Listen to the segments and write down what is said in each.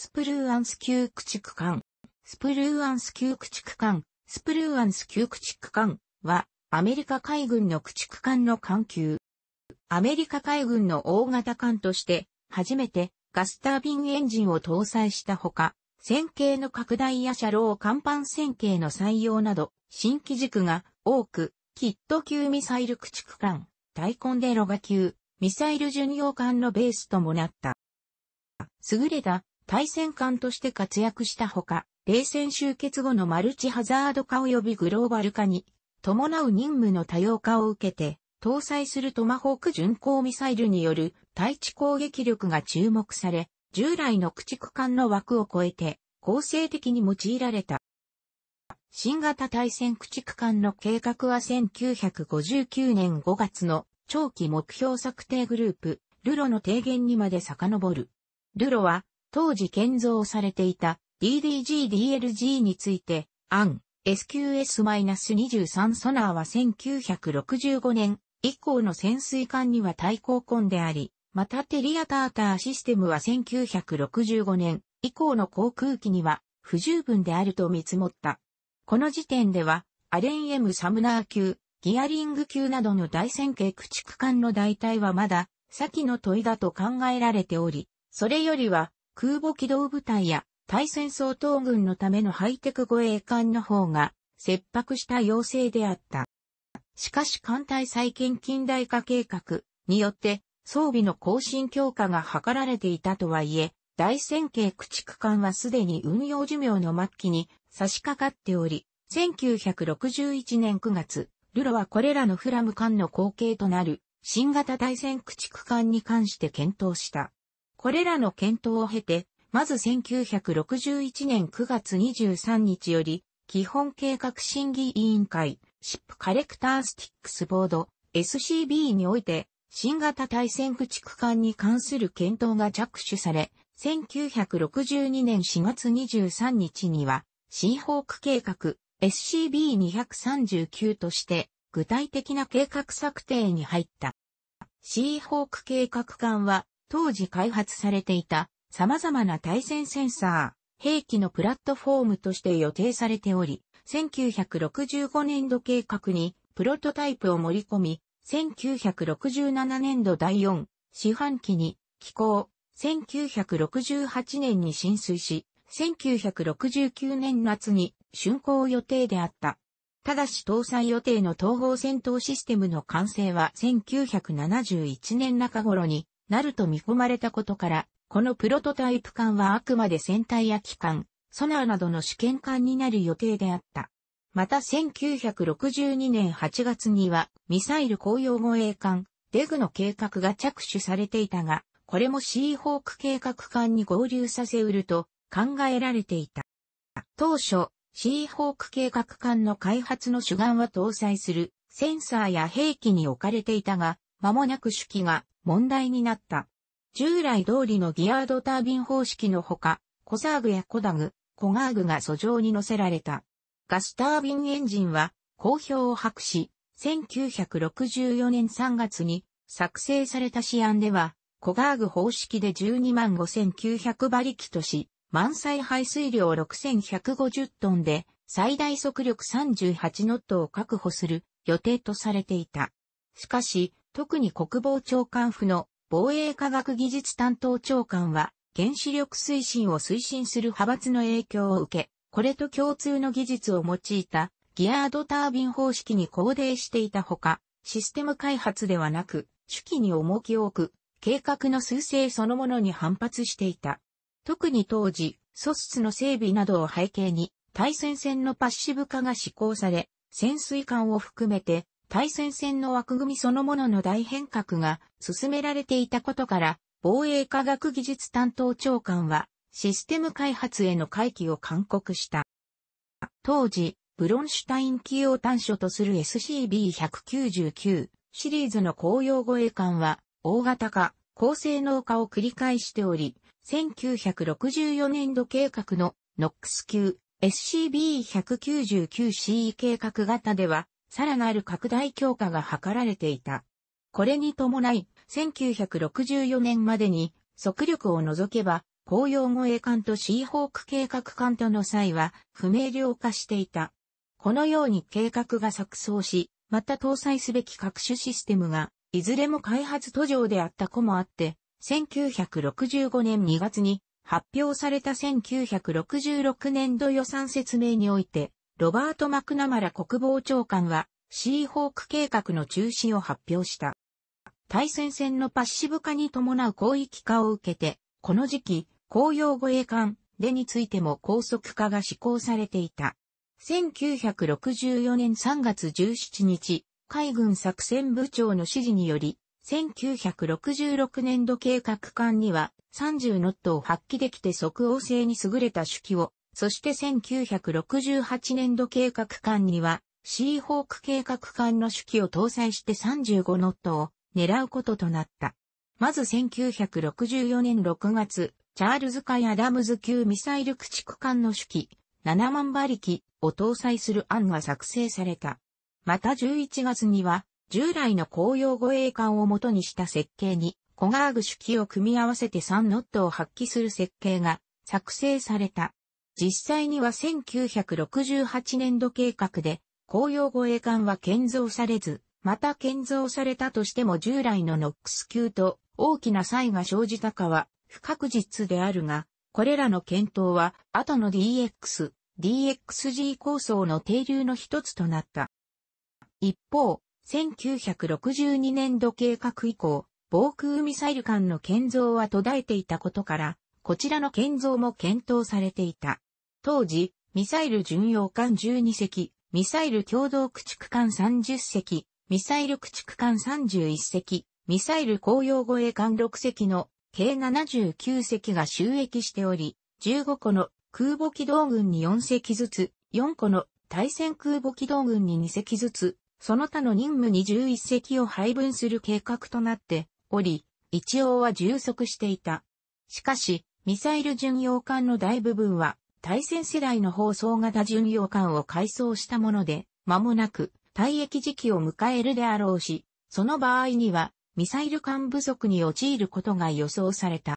スプルーアンス級駆逐艦。スプルーアンス級駆逐艦、スプルーアンス級駆逐艦は、アメリカ海軍の駆逐艦の艦級。アメリカ海軍の大型艦として、初めてガスタービンエンジンを搭載したほか、線形の拡大や車両甲板線形の採用など、新機軸が多く、キット級ミサイル駆逐艦、大根でロガ級、ミサイル巡洋艦のベースともなった。優れた対戦艦として活躍したほか、冷戦終結後のマルチハザード化及びグローバル化に伴う任務の多様化を受けて、搭載するトマホーク巡航ミサイルによる対地攻撃力が注目され、従来の駆逐艦の枠を超えて、構成的に用いられた。新型対戦駆逐艦の計画は1959年5月の長期目標策定グループ、ルロの提言にまで遡る。ルロは当時建造されていた DDG-DLG について、アン SQS-23 ソナーは1965年以降の潜水艦には対抗根であり、またテリアターターシステムは1965年以降の航空機には不十分であると見積もった。この時点では、アレン M サムナー級、ギアリング級などの大戦形駆逐艦の代替はまだ、先の問いだと考えられており、それよりは、空母機動部隊や対戦相当軍のためのハイテク護衛艦の方が切迫した要請であった。しかし艦隊再建近代化計画によって装備の更新強化が図られていたとはいえ、大戦型駆逐艦はすでに運用寿命の末期に差し掛かっており、1961年9月、ルロはこれらのフラム艦の後継となる新型大戦駆逐艦に関して検討した。これらの検討を経て、まず1961年9月23日より、基本計画審議委員会、シップカレクタースティックスボード、SCB において、新型対戦駆逐艦に関する検討が着手され、1962年4月23日には、シーホーク計画 SCB-239 として、具体的な計画策定に入った。シーホーク計画艦は、当時開発されていた様々な対戦センサー、兵器のプラットフォームとして予定されており、1965年度計画にプロトタイプを盛り込み、1967年度第4四半期に寄港、1968年に浸水し、1969年夏に竣工予定であった。ただし搭載予定の統合戦闘システムの完成は1971年中頃になると見込まれたことから、このプロトタイプ艦はあくまで船体や機関、ソナーなどの試験艦になる予定であった。また1962年8月にはミサイル公用護衛艦デグの計画が着手されていたが、これもシーホーク計画艦に合流させうると考えられていた。当初、シーホーク計画艦の開発の主眼は搭載するセンサーや兵器に置かれていたが、間もなく手記が問題になった。従来通りのギアードタービン方式のほか、コサーグやコダグ、コガーグが訴状に乗せられた。ガスタービンエンジンは好評を博し、1964年3月に作成された試案では、コガーグ方式で12万5900馬力とし、満載排水量6150トンで、最大速力38ノットを確保する予定とされていた。しかし、特に国防長官府の防衛科学技術担当長官は、原子力推進を推進する派閥の影響を受け、これと共通の技術を用いたギアードタービン方式に高齢していたほか、システム開発ではなく、手記に重きを置く、計画の数勢そのものに反発していた。特に当時、素質の整備などを背景に、対戦線のパッシブ化が施行され、潜水艦を含めて対戦線の枠組みそのものの大変革が進められていたことから、防衛科学技術担当長官は、システム開発への回帰を勧告した。当時、ブロンシュタイン企業端緒とする SCB-199 シリーズの公用護衛艦は、大型化、高性能化を繰り返しており、1964年度計画のノックス級 SCB-199CE 計画型では、さらなる拡大強化が図られていた。これに伴い、1964年までに、速力を除けば、公用護衛艦とシーホーク計画艦との際は、不明瞭化していた。このように計画が錯綜し、また搭載すべき各種システムが、いずれも開発途上であった子もあって、1965年2月に発表された1966年度予算説明において、ロバート・マクナマラ国防長官は、シーホーク計画の中止を発表した。対戦線のパッシブ化に伴う広域化を受けて、この時期、公用護衛艦でについても高速化が施行されていた。1964年3月17日、海軍作戦部長の指示により、1966年度計画艦には30ノットを発揮できて即応性に優れた手記をそして1968年度計画艦には、シーホーク計画艦の主機を搭載して35ノットを狙うこととなった。まず1964年6月、チャールズ・カイ・アダムズ級ミサイル駆逐艦の主機7万馬力を搭載する案が作成された。また11月には、従来の公用護衛艦を元にした設計に、コガーグ主機を組み合わせて3ノットを発揮する設計が作成された。実際には1968年度計画で、公用護衛艦は建造されず、また建造されたとしても従来のノックス級と大きな差異が生じたかは不確実であるが、これらの検討は後の DX、DXG 構想の定流の一つとなった。一方、1962年度計画以降、防空ミサイル艦の建造は途絶えていたことから、こちらの建造も検討されていた。当時、ミサイル巡洋艦12隻、ミサイル共同駆逐艦30隻、ミサイル駆逐艦31隻、ミサイル公用護衛艦6隻の計79隻が収益しており、15個の空母機動軍に4隻ずつ、4個の対戦空母機動軍に2隻ずつ、その他の任務に11隻を配分する計画となっており、一応は充足していた。しかし、ミサイル巡洋艦の大部分は大戦世代の放送型巡洋艦を改装したもので、間もなく退役時期を迎えるであろうし、その場合にはミサイル艦不足に陥ることが予想された。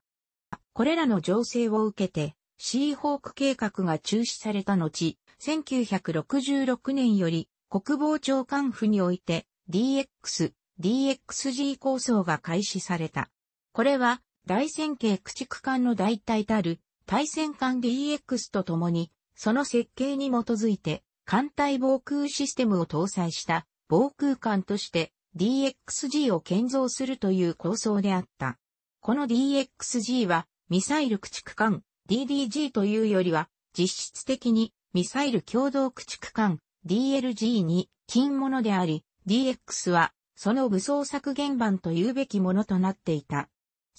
これらの情勢を受けて、シーホーク計画が中止された後、1966年より国防長官府において DX、DXG 構想が開始された。これは大戦型駆逐艦の代替たる対戦艦 DX とともに、その設計に基づいて、艦隊防空システムを搭載した防空艦として DXG を建造するという構想であった。この DXG はミサイル駆逐艦 DDG というよりは実質的にミサイル共同駆逐艦 DLG に金物であり DX はその武装削減版というべきものとなっていた。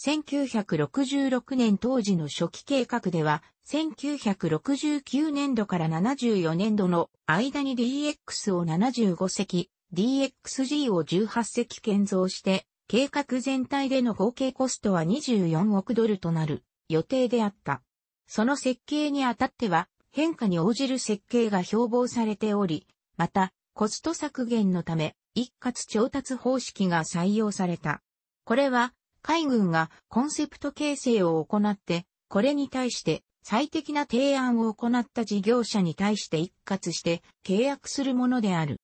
1966年当時の初期計画では、1969年度から74年度の間に DX を75隻、DXG を18隻建造して、計画全体での合計コストは24億ドルとなる予定であった。その設計にあたっては、変化に応じる設計が標榜されており、また、コスト削減のため、一括調達方式が採用された。これは、海軍がコンセプト形成を行って、これに対して最適な提案を行った事業者に対して一括して契約するものである。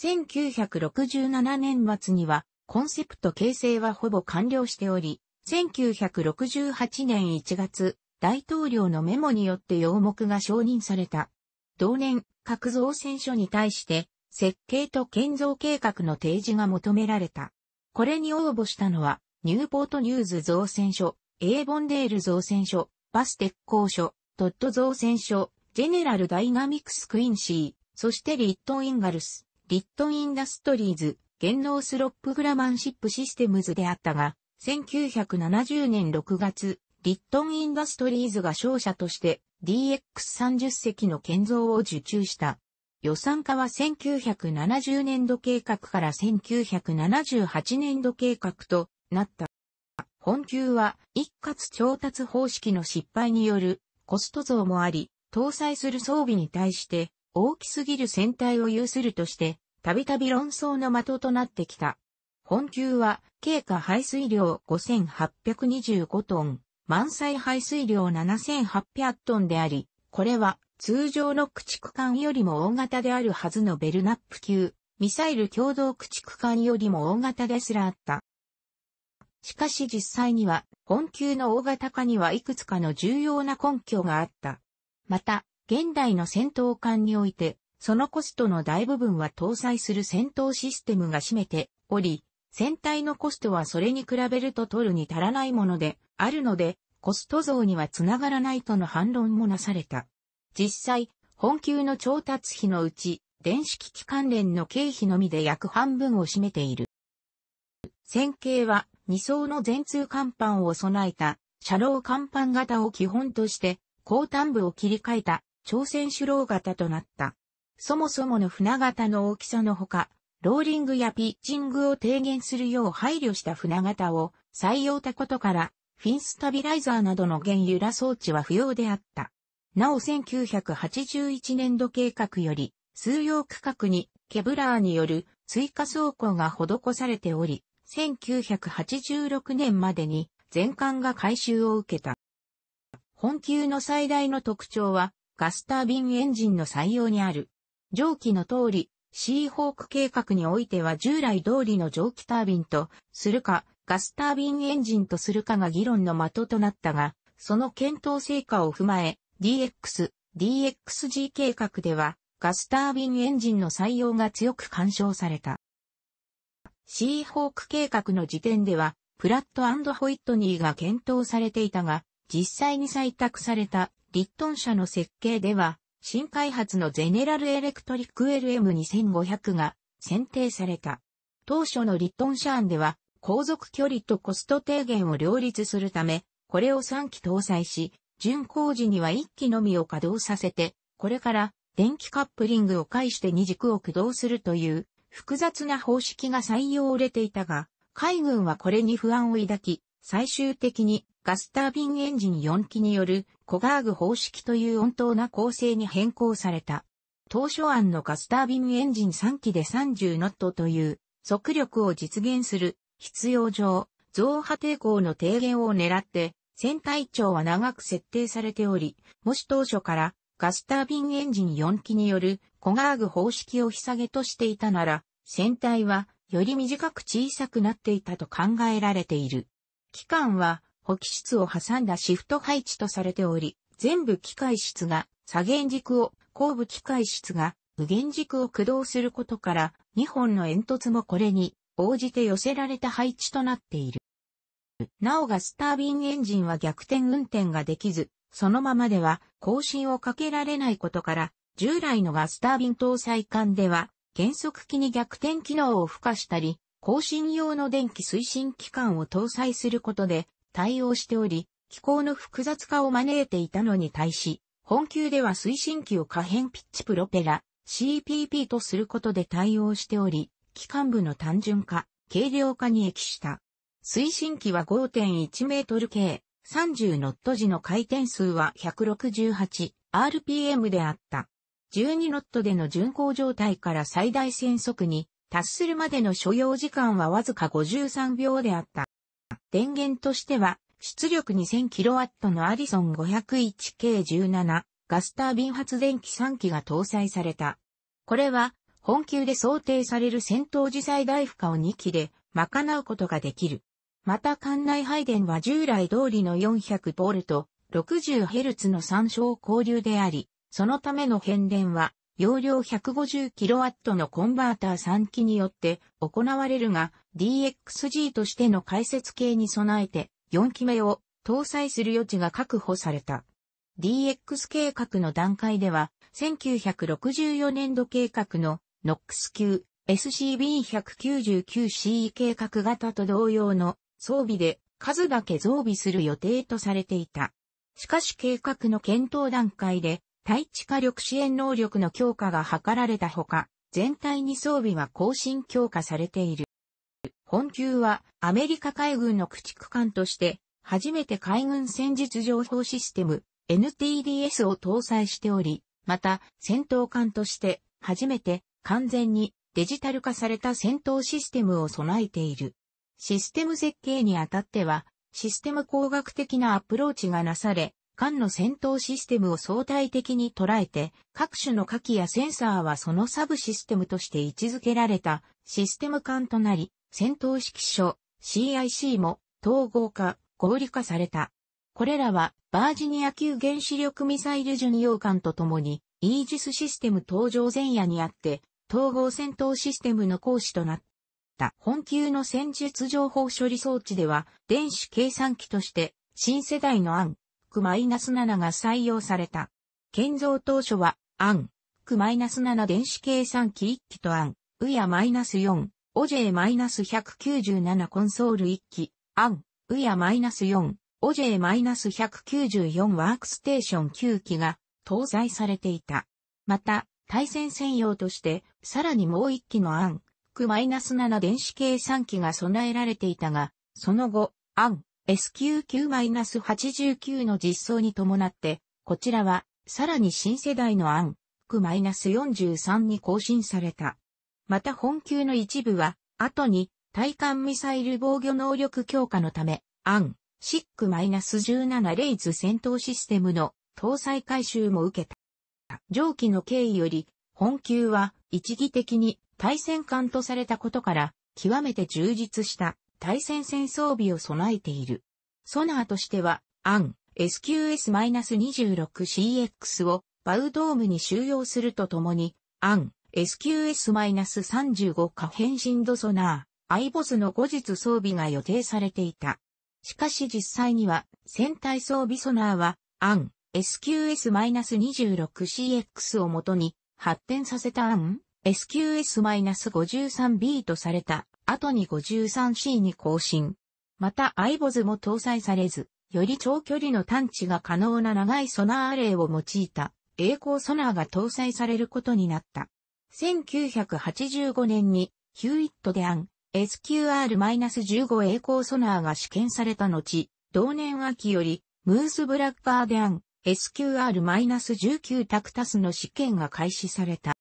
1967年末にはコンセプト形成はほぼ完了しており、1968年1月、大統領のメモによって要目が承認された。同年、核造船所に対して、設計と建造計画の提示が求められた。これに応募したのは、ニューポートニューズ造船所、エーボンデール造船所、バス鉄工所、トット造船所、ジェネラルダイナミクスクインシー、そしてリットンインガルス、リットンインダストリーズ、現能スロップグラマンシップシステムズであったが、1970年6月、リットンインダストリーズが商社として DX30 隻の建造を受注した。予算化は1970年度計画から1978年度計画となった。本級は一括調達方式の失敗によるコスト増もあり、搭載する装備に対して大きすぎる船体を有するとして、たびたび論争の的となってきた。本級は、経過排水量5825トン、満載排水量7800トンであり、これは通常の駆逐艦よりも大型であるはずのベルナップ級、ミサイル共同駆逐艦よりも大型ですらあった。しかし実際には、本級の大型化にはいくつかの重要な根拠があった。また、現代の戦闘艦において、そのコストの大部分は搭載する戦闘システムが占めており、戦隊のコストはそれに比べると取るに足らないもので、あるので、コスト増にはつながらないとの反論もなされた。実際、本級の調達費のうち、電子機器関連の経費のみで約半分を占めている。線形は、2層の全通甲板を備えた、車両甲板型を基本として、後端部を切り替えた、朝鮮主楼型となった。そもそもの船型の大きさのほか、ローリングやピッチングを低減するよう配慮した船型を採用たことから、フィンスタビライザーなどの原油ら装置は不要であった。なお1981年度計画より、数量区画にケブラーによる追加走行が施されており、1986年までに全館が改修を受けた。本級の最大の特徴はガスタービンエンジンの採用にある。上記の通り、シーホーク計画においては従来通りの蒸気タービンとするか、ガスタービンエンジンとするかが議論の的となったが、その検討成果を踏まえ、DX、DXG 計画では、ガスタービンエンジンの採用が強く干渉された。シーホーク計画の時点では、プラットホイットニーが検討されていたが、実際に採択されたリットン社の設計では、新開発のゼネラルエレクトリック LM2500 が選定された。当初のリットン社案では、航続距離とコスト低減を両立するため、これを3機搭載し、巡航時には1機のみを稼働させて、これから電気カップリングを介して二軸を駆動するという複雑な方式が採用れていたが、海軍はこれに不安を抱き、最終的にガスタービンエンジン4機によるコガーグ方式という温当な構成に変更された。当初案のガスタービンエンジン3機で30ノットという速力を実現する必要上、増波抵抗の低減を狙って船体長は長く設定されており、もし当初からガスタービンエンジン4機によるコガーグ方式を下げとしていたなら、船体はより短く小さくなっていたと考えられている。機関は補機室を挟んだシフト配置とされており、全部機械室が左舷軸を、後部機械室が右舷軸を駆動することから、2本の煙突もこれに応じて寄せられた配置となっている。なおガスタービンエンジンは逆転運転ができず、そのままでは更新をかけられないことから、従来のガスタービン搭載艦では、減速機に逆転機能を付加したり、更新用の電気推進機関を搭載することで対応しており、機構の複雑化を招いていたのに対し、本級では推進機を可変ピッチプロペラ、CPP とすることで対応しており、機関部の単純化、軽量化に益した。推進機は5.1メートル計、30ノット時の回転数は 168rpm であった。12ノットでの巡航状態から最大戦速に達するまでの所要時間はわずか53秒であった。電源としては出力 2000kW のアリソン 501K17 ガスタービン発電機3機が搭載された。これは本級で想定される戦闘時最大負荷を2機で賄うことができる。また館内配電は従来通りの 400V、60Hz の参照交流であり、そのための変電は、容量 150kW のコンバーター3機によって行われるが、DXG としての解説系に備えて、4機目を搭載する余地が確保された。DX 計画の段階では、1964年度計画の NOX 級 SCB199CE 計画型と同様の装備で数だけ増備する予定とされていた。しかし計画の検討段階で、対地火力支援能力の強化が図られたほか、全体に装備は更新強化されている。本級はアメリカ海軍の駆逐艦として、初めて海軍戦術情報システム NTDS を搭載しており、また戦闘艦として初めて完全にデジタル化された戦闘システムを備えている。システム設計にあたっては、システム工学的なアプローチがなされ、艦の戦闘システムを相対的に捉えて、各種の火器やセンサーはそのサブシステムとして位置づけられたシステム艦となり、戦闘指揮所 CIC も統合化、合理化された。これらはバージニア級原子力ミサイル巡洋艦とともにイージスシステム登場前夜にあって統合戦闘システムの講師となった。った本級の戦術情報処理装置では、電子計算機として新世代のアン、ク -7 が採用された。建造当初は、アン、ク -7 電子計算機1機とアン、ウヤ -4、オジェイ -197 コンソール1機、アン、ウヤ -4、オジェイ -194 ワークステーション9機が搭載されていた。また、対戦専用として、さらにもう1機のアン、SC-7 電子計算機が備えられていたが、その後、AN SQQ-89 の実装に伴って、こちらは、さらに新世代の AN Q-43 に更新された。また本級の一部は、後に、対艦ミサイル防御能力強化のため、AN 6-17レイズ戦闘システムの搭載回収も受けた。上記の経緯より、本級は一義的に対戦艦とされたことから、極めて充実した対戦戦装備を備えている。ソナーとしては、アン SQS-26CX をバウドームに収容するとともに、アン SQS-35 可変振度ソナー、アイボスの後日装備が予定されていた。しかし実際には、戦隊装備ソナーは、アン SQS-26CX をもとに発展させたアン SQS-53B とされた後に 53C に更新。また iBOS も搭載されず、より長距離の探知が可能な長いソナーレイを用いた栄光ソナーが搭載されることになった。1985年にヒューイットでアン SQR-15 栄光ソナーが試験された後、同年秋よりムースブラッカーでアン SQR-19 タクタスの試験が開始された。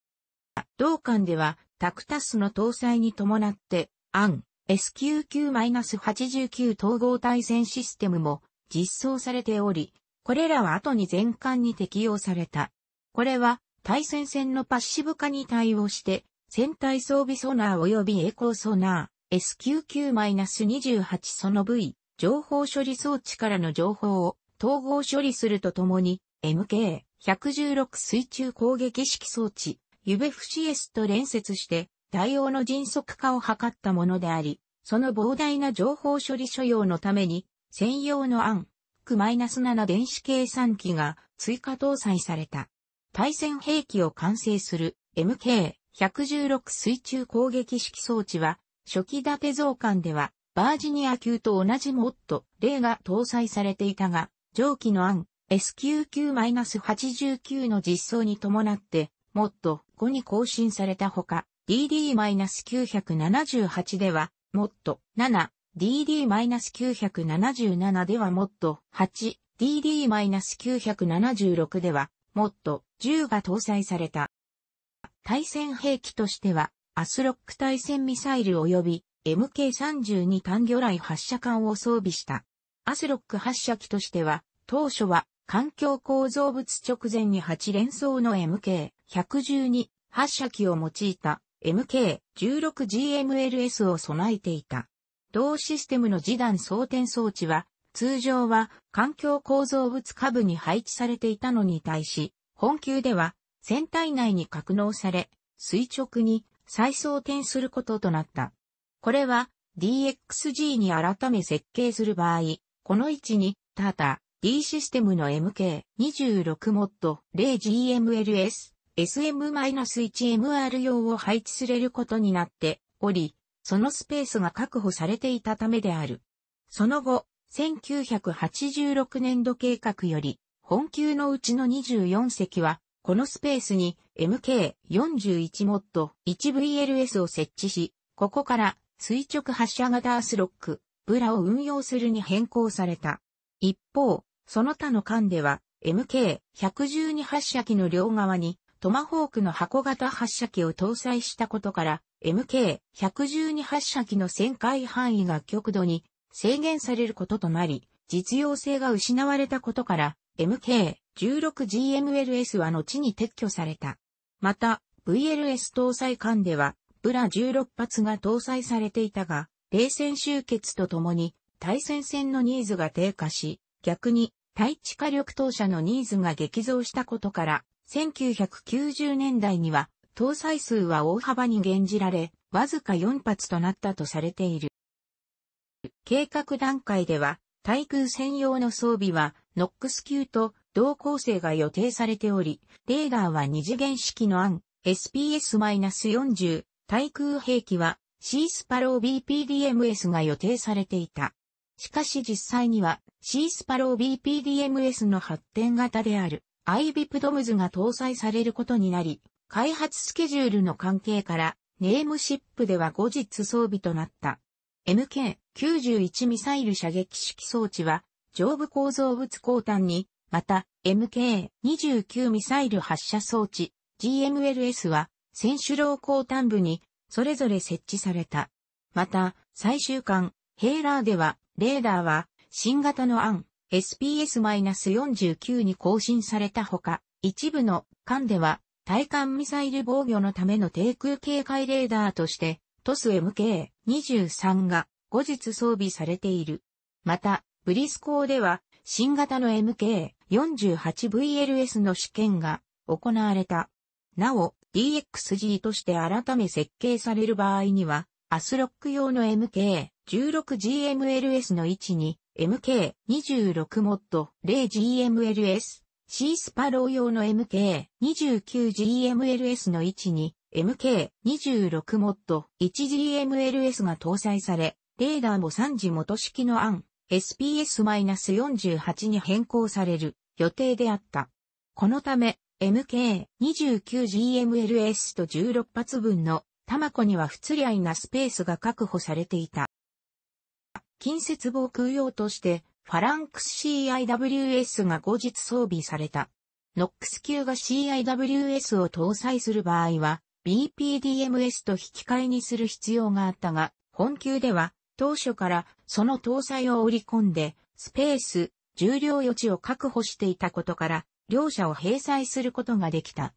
同館では、タクタスの搭載に伴って、アン SQQ-89 統合対戦システムも実装されており、これらは後に全艦に適用された。これは、対戦線のパッシブ化に対応して、船体装備ソナー及びエコーソナー、SQQ-28 その部位、情報処理装置からの情報を統合処理するとともに、MK116 水中攻撃式装置、ユベフシエスと連接して、対応の迅速化を図ったものであり、その膨大な情報処理所要のために、専用の案、ン、7電子計算機が追加搭載された。対戦兵器を完成する MK116 水中攻撃式装置は、初期立て増艦では、バージニア級と同じモッド、例が搭載されていたが、上記の案 s q 9 8 9の実装に伴って、もっと5に更新されたほか、DD-978 では、もっと7、DD-977 ではもっと8、DD-976 では、もっと10が搭載された。対戦兵器としては、アスロック対戦ミサイル及び MK32 単魚雷発射管を装備した。アスロック発射機としては、当初は環境構造物直前に8連装の MK112 発射機を用いた MK16GMLS を備えていた。同システムの次弾装填装置は、通常は環境構造物下部に配置されていたのに対し、本級では船体内に格納され、垂直に再装填することとなった。これは DXG に改め設計する場合、この位置にタータ D システムの MK26 モッド 0GMLS SM-1MR 用を配置されることになっており、そのスペースが確保されていたためである。その後、1986年度計画より、本級のうちの24隻は、このスペースに MK41 モッド 1VLS を設置し、ここから垂直発射型アスロック、ブラを運用するに変更された。一方、その他の艦では、MK112 発射機の両側に、トマホークの箱型発射機を搭載したことから、MK112 発射機の旋回範囲が極度に制限されることとなり、実用性が失われたことから、MK16GMLS は後に撤去された。また、VLS 搭載艦では、ブラ16発が搭載されていたが、冷戦終結とともに、対戦線のニーズが低下し、逆に対地火力当社のニーズが激増したことから、1990年代には、搭載数は大幅に減じられ、わずか4発となったとされている。計画段階では、対空専用の装備は、ノックス級と同構成が予定されており、レーダーは二次元式の案、SPS-40、対空兵器は、シースパロー BPDMS が予定されていた。しかし実際にはシースパロー BPDMS の発展型である IBPDOMS が搭載されることになり、開発スケジュールの関係からネームシップでは後日装備となった。MK91 ミサイル射撃式装置は上部構造物交端に、また MK29 ミサイル発射装置 GMLS は選手楼交端部にそれぞれ設置された。また最終巻ヘーラーではレーダーは、新型の案、SPS-49 に更新されたほか、一部の艦では、対艦ミサイル防御のための低空警戒レーダーとして、トス MK23 が後日装備されている。また、ブリス港では、新型の MK48VLS の試験が行われた。なお、DXG として改め設計される場合には、アスロック用の MK16GMLS の位置に MK26 モッド 0GMLS、シースパロー用の MK29GMLS の位置に MK26 モッド 1GMLS が搭載され、レーダーも3時元式の案 SPS-48 に変更される予定であった。このため、MK29GMLS と16発分の玉子には不釣り合いなスペースが確保されていた。近接防空用として、ファランクス CIWS が後日装備された。ノックス級が CIWS を搭載する場合は、BPDMS と引き換えにする必要があったが、本級では、当初からその搭載を織り込んで、スペース、重量余地を確保していたことから、両者を閉鎖することができた。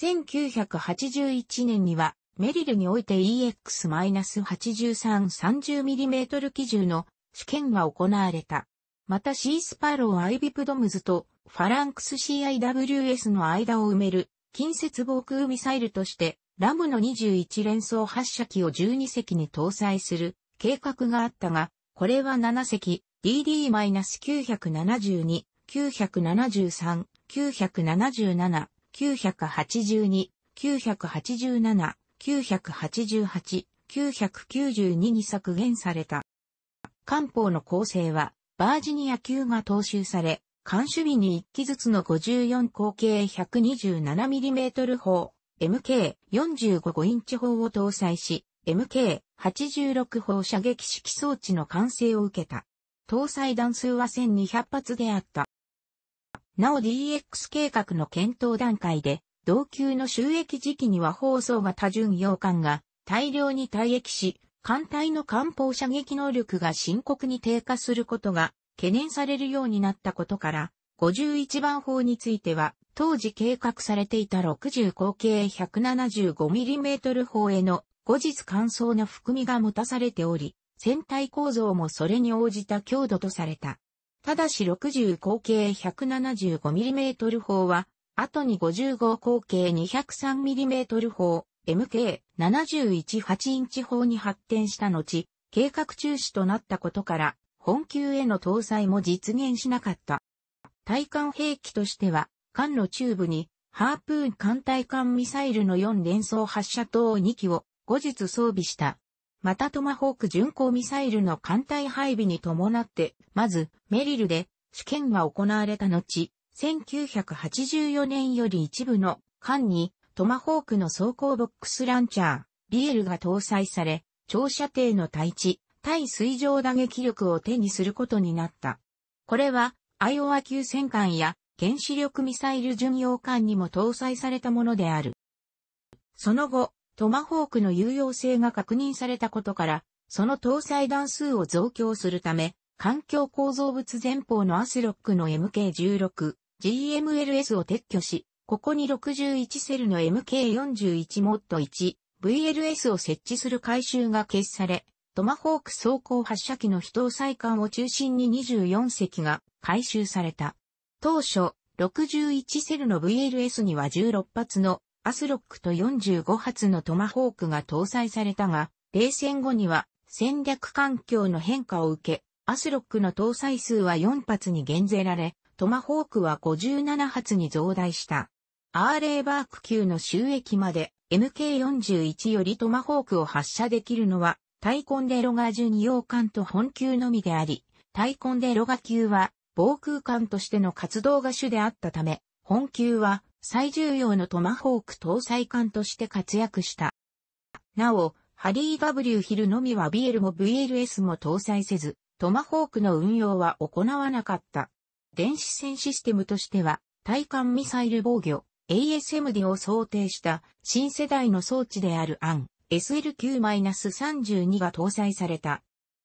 1981年には、メリルにおいて EX-8330mm 基準の試験が行われた。またシースパローアイビプドムズとファランクス CIWS の間を埋める近接防空ミサイルとしてラムの21連装発射機を12隻に搭載する計画があったが、これは7隻 DD-972、973、977、982、987、988、992に削減された。官報の構成は、バージニア級が踏襲され、艦首尾に1機ずつの54口径 127mm 砲、MK45 インチ砲を搭載し、MK86 砲射撃式装置の完成を受けた。搭載弾数は1200発であった。なお DX 計画の検討段階で、同級の収益時期には放送が多重。洋艦が大量に退役し、艦隊の艦砲射撃能力が深刻に低下することが懸念されるようになったことから、51番砲については、当時計画されていた60口径 175mm 砲への後日乾燥の含みが持たされており、船体構造もそれに応じた強度とされた。ただし60口径 175mm 砲は後に55口径 203mm 砲、MK71-8 インチ砲に発展した後、計画中止となったことから、本級への搭載も実現しなかった。対艦兵器としては、艦の中部に、ハープーン艦隊艦ミサイルの4連装発射等2機を後日装備した。またトマホーク巡航ミサイルの艦隊配備に伴って、まずメリルで試験が行われた後、1984年より一部の艦にトマホークの装甲ボックスランチャー、ビエルが搭載され、長射程の対地、対水上打撃力を手にすることになった。これは、アイオワ級戦艦や原子力ミサイル巡洋艦にも搭載されたものである。その後、トマホークの有用性が確認されたことから、その搭載弾数を増強するため、環境構造物前方のアスロックの MK16、GMLS を撤去し、ここに61セルの MK41 モッド1、VLS を設置する改修が決され、トマホーク装甲発射機の非搭載艦を中心に24隻が回収された。当初、61セルの VLS には16発のアスロックと45発のトマホークが搭載されたが、冷戦後には戦略環境の変化を受け、アスロックの搭載数は4発に減税られ、トマホークは57発に増大した。アーレーバーク級の収益まで MK41 よりトマホークを発射できるのはタイコンデロガ12洋艦と本級のみであり、タイコンデロガ級は防空艦としての活動が主であったため、本級は最重要のトマホーク搭載艦として活躍した。なお、ハリー・ W・ ヒルのみは BL も VLS も搭載せず、トマホークの運用は行わなかった。電子戦システムとしては、対艦ミサイル防御、ASMD を想定した新世代の装置であるアン SLQ-32 が搭載された。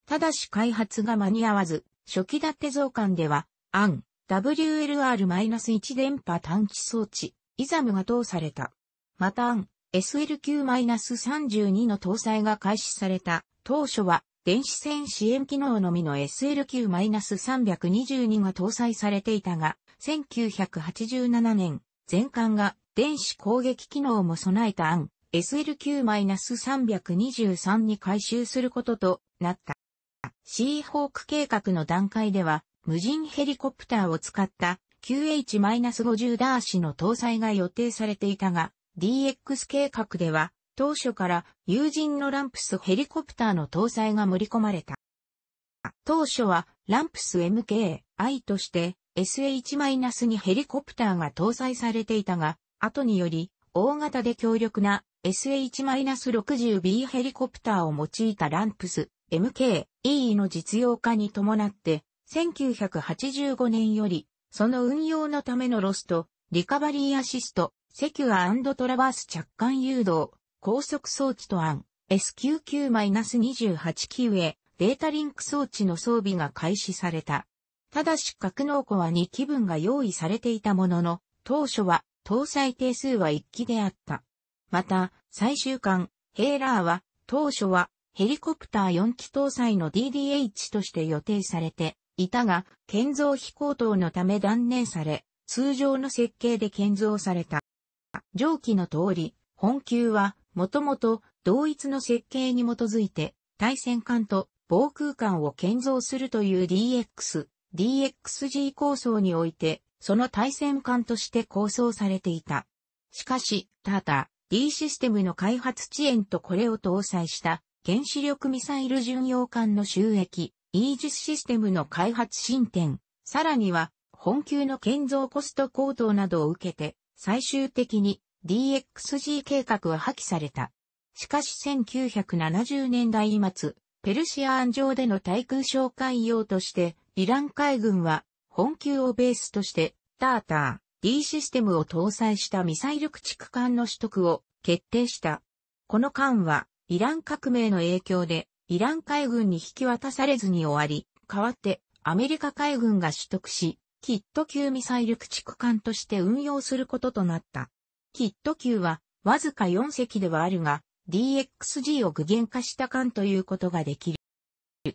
ただし開発が間に合わず、初期立て増艦では、アン WLR-1 電波探知装置、イザムが搭載された。またアン SLQ-32 の搭載が開始された当初は電子線支援機能のみの SLQ-322 が搭載されていたが、1987年、全艦が電子攻撃機能も備えた案、SLQ-323 に改修することとなった。シーホーク計画の段階では、無人ヘリコプターを使った QH-50 ダーシの搭載が予定されていたが、DX 計画では当初から友人のランプスヘリコプターの搭載が盛り込まれた。当初はランプス MKI として SH- にヘリコプターが搭載されていたが、後により大型で強力な SH-60B ヘリコプターを用いたランプス MKE の実用化に伴って、1985年よりその運用のためのロスト、リカバリーアシスト、セキュアトラバース着艦誘導、高速装置と案 S99-28 級へデータリンク装置の装備が開始された。ただし格納庫は2機分が用意されていたものの、当初は搭載定数は1機であった。また、最終巻、ヘーラーは、当初はヘリコプター4機搭載の DDH として予定されていたが、建造飛行等のため断念され、通常の設計で建造された。上記の通り、本級はもともと同一の設計に基づいて、対戦艦と防空艦を建造するという DX、DXG 構想において、その対戦艦として構想されていた。しかし、ただ、D システムの開発遅延とこれを搭載した原子力ミサイル巡洋艦の収益、イージスシステムの開発進展、さらには本級の建造コスト高騰などを受けて、最終的に DXG 計画は破棄された。しかし1970年代末、ペルシアン上での対空哨戒用として、イラン海軍は本級をベースとして、ターター、D システムを搭載したミサイル駆逐艦の取得を決定した。この艦は、イラン革命の影響で、イラン海軍に引き渡されずに終わり、代わってアメリカ海軍が取得し、キット級ミサイル駆逐艦として運用することとなった。キット級は、わずか4隻ではあるが、DXG を具現化した間ということができる。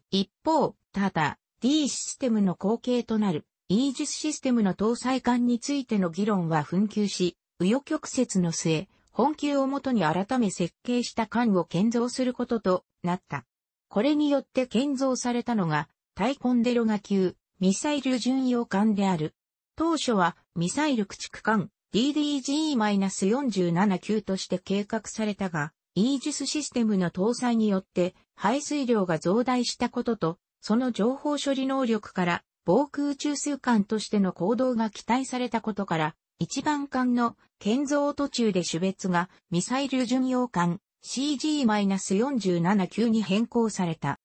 一方、ただ、D システムの後継となる、イージスシステムの搭載艦についての議論は紛糾し、紆余曲折の末、本級をもとに改め設計した艦を建造することとなった。これによって建造されたのが、タイコンデロガ級、ミサイル巡洋艦である。当初は、ミサイル駆逐艦、DDG-47 級として計画されたが、イージスシステムの搭載によって排水量が増大したことと、その情報処理能力から防空宇宙数艦としての行動が期待されたことから、一番艦の建造途中で種別がミサイル巡洋艦 CG-47 級に変更された。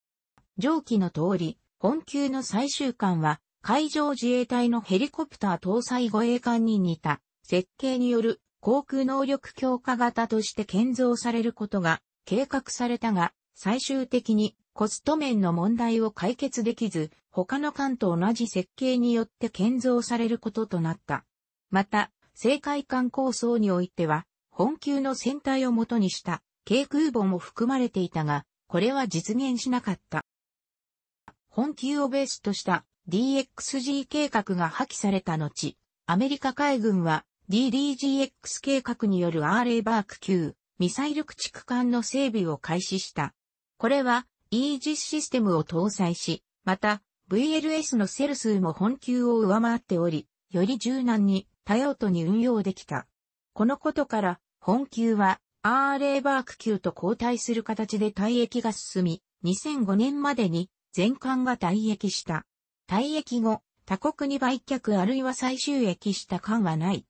上記の通り、本級の最終艦は海上自衛隊のヘリコプター搭載護衛艦に似た設計による航空能力強化型として建造されることが計画されたが、最終的にコスト面の問題を解決できず、他の艦と同じ設計によって建造されることとなった。また、正海艦構想においては、本級の船体をもとにした軽空母も含まれていたが、これは実現しなかった。本級をベースとした DXG 計画が破棄された後、アメリカ海軍は DDGX 計画による RA バーク級ミサイル駆逐艦の整備を開始した。これは、イージスシステムを搭載し、また、VLS のセル数も本級を上回っており、より柔軟に、多用途に運用できた。このことから、本級は、RA バーク級と交代する形で退役が進み、2005年までに全艦が退役した。退役後、他国に売却あるいは再収益した艦はない。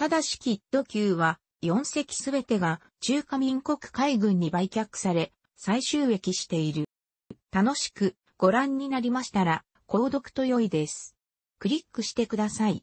ただしキッド級は4隻すべてが中華民国海軍に売却され、再収益している。楽しくご覧になりましたら、購読と良いです。クリックしてください。